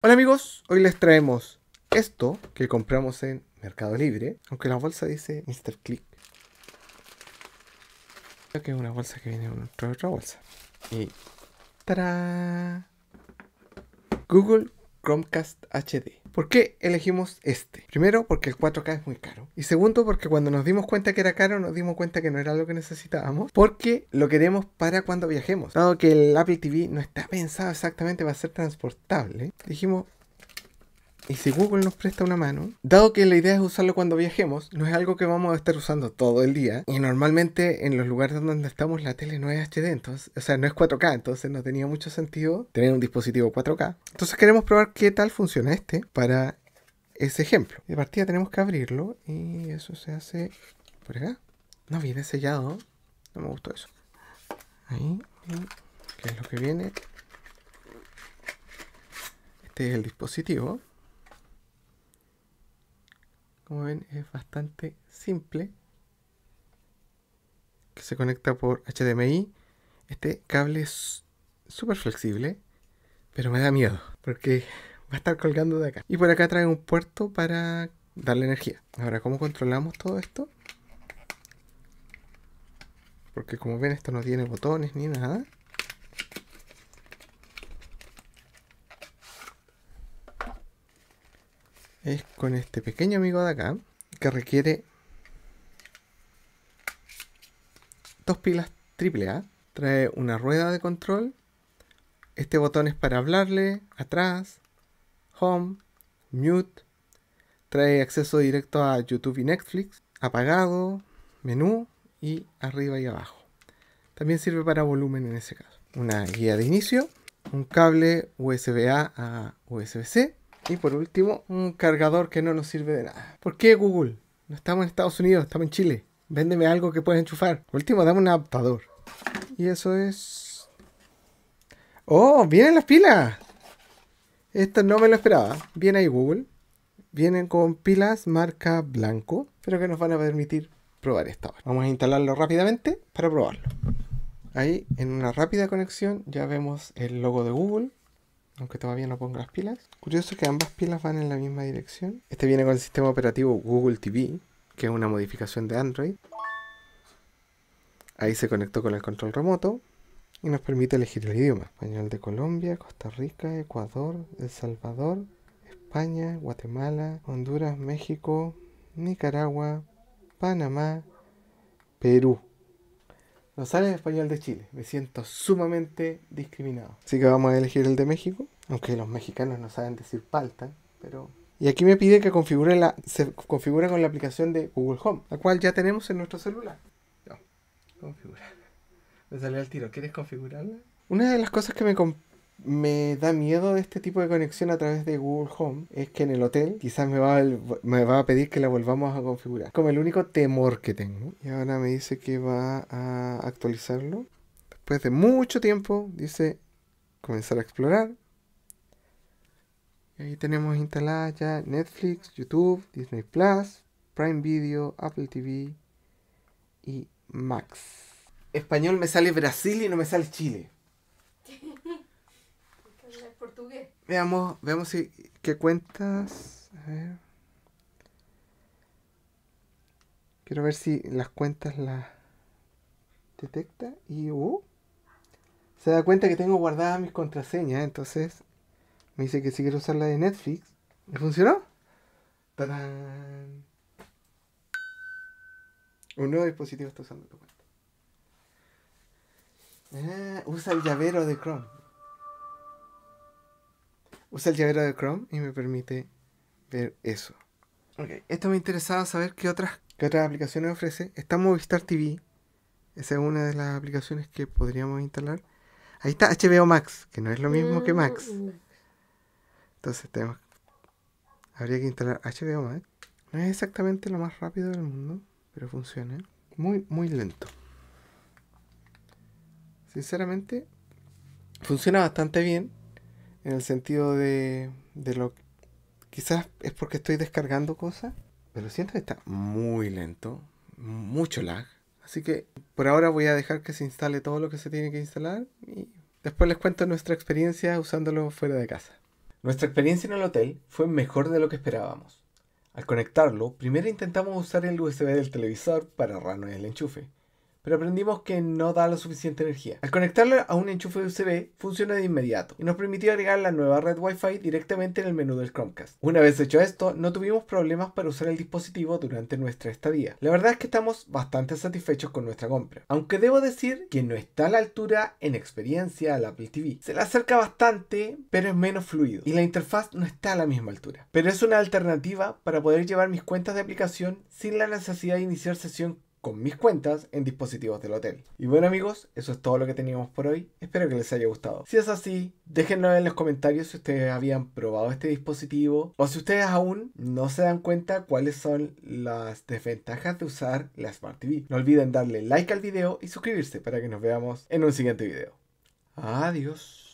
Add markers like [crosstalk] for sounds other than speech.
Hola amigos, hoy les traemos esto que compramos en Mercado Libre, aunque la bolsa dice Mr. Click. Creo que es una bolsa que viene de otra bolsa. Y ¡Tarán! Google Chromecast HD. ¿Por qué elegimos este? Primero, porque el 4K es muy caro. Y segundo, porque cuando nos dimos cuenta que era caro, nos dimos cuenta que no era lo que necesitábamos. Porque lo queremos para cuando viajemos. Dado que el Apple TV no está pensado exactamente para ser transportable, dijimos, y si Google nos presta una mano, dado que la idea es usarlo cuando viajemos, no es algo que vamos a estar usando todo el día. Y normalmente en los lugares donde estamos la tele no es HD, entonces, o sea, no es 4K, entonces no tenía mucho sentido tener un dispositivo 4K. Entonces queremos probar qué tal funciona este para ese ejemplo. De partida tenemos que abrirlo y eso se hace por acá. No viene sellado, no me gustó eso. Ahí, ¿qué es lo que viene? Este es el dispositivo como ven es bastante simple que se conecta por HDMI este cable es súper flexible pero me da miedo porque va a estar colgando de acá y por acá trae un puerto para darle energía ahora cómo controlamos todo esto porque como ven esto no tiene botones ni nada es con este pequeño amigo de acá que requiere dos pilas AAA, trae una rueda de control, este botón es para hablarle, atrás, home, mute, trae acceso directo a YouTube y Netflix, apagado, menú y arriba y abajo. También sirve para volumen en ese caso. Una guía de inicio, un cable USB-A a USB-C, y por último, un cargador que no nos sirve de nada. ¿Por qué Google? No estamos en Estados Unidos, estamos en Chile. Véndeme algo que puedas enchufar. Por último, dame un adaptador. Y eso es... ¡Oh! ¡Vienen las pilas! Esto no me lo esperaba. Viene ahí Google. Vienen con pilas marca blanco. Pero que nos van a permitir probar esta Vamos a instalarlo rápidamente para probarlo. Ahí en una rápida conexión ya vemos el logo de Google aunque todavía no pongo las pilas. Curioso que ambas pilas van en la misma dirección. Este viene con el sistema operativo Google TV, que es una modificación de Android. Ahí se conectó con el control remoto y nos permite elegir el idioma. Español de Colombia, Costa Rica, Ecuador, El Salvador, España, Guatemala, Honduras, México, Nicaragua, Panamá, Perú. No sale español de Chile. Me siento sumamente discriminado. Así que vamos a elegir el de México. Aunque los mexicanos no saben decir palta, pero... Y aquí me pide que configure la... se configura con la aplicación de Google Home, la cual ya tenemos en nuestro celular. No, configurar. Me sale al tiro. ¿Quieres configurarla? Una de las cosas que me, me da miedo de este tipo de conexión a través de Google Home es que en el hotel quizás me va, a, me va a pedir que la volvamos a configurar. Como el único temor que tengo. Y ahora me dice que va a actualizarlo. Después de mucho tiempo dice comenzar a explorar. Y ahí tenemos instalada ya Netflix, YouTube, Disney Plus, Prime Video, Apple TV y Max. Español me sale Brasil y no me sale Chile. [laughs] Veamos, veamos si qué cuentas. Quiero ver si las cuentas las detecta y uh, se da cuenta que tengo guardadas mis contraseñas, entonces me dice que si quiero usar la de Netflix. ¿Me funcionó? Un nuevo dispositivo está usando tu cuenta. Ah, usa el llavero de Chrome. Usa el llavero de Chrome y me permite ver eso. Esto me interesaba saber qué otras, qué otras aplicaciones ofrece. Está Movistar TV. Esa es una de las aplicaciones que podríamos instalar. Ahí está HBO Max, que no es lo mismo que Max. Mm. Entonces tenemos... Habría que instalar HBO Max. No es exactamente lo más rápido del mundo, pero funciona. Muy, muy lento. Sinceramente, funciona bastante bien en el sentido de, de lo quizás es porque estoy descargando cosas, pero siento que está muy lento, mucho lag. Así que por ahora voy a dejar que se instale todo lo que se tiene que instalar y después les cuento nuestra experiencia usándolo fuera de casa. Nuestra experiencia en el hotel fue mejor de lo que esperábamos. Al conectarlo, primero intentamos usar el USB del televisor para en el enchufe, pero aprendimos que no da la suficiente energía. Al conectarla a un enchufe USB, funciona de inmediato y nos permitió agregar la nueva red Wi-Fi directamente en el menú del Chromecast. Una vez hecho esto, no tuvimos problemas para usar el dispositivo durante nuestra estadía. La verdad es que estamos bastante satisfechos con nuestra compra, aunque debo decir que no está a la altura en experiencia al Apple TV. Se le acerca bastante, pero es menos fluido y la interfaz no está a la misma altura. Pero es una alternativa para poder llevar mis cuentas de aplicación sin la necesidad de iniciar sesión con mis cuentas en dispositivos del hotel. Y bueno amigos, eso es todo lo que teníamos por hoy. Espero que les haya gustado. Si es así, déjenlo en los comentarios si ustedes habían probado este dispositivo o si ustedes aún no se dan cuenta cuáles son las desventajas de usar la Smart TV. No olviden darle like al video y suscribirse para que nos veamos en un siguiente video. Adiós.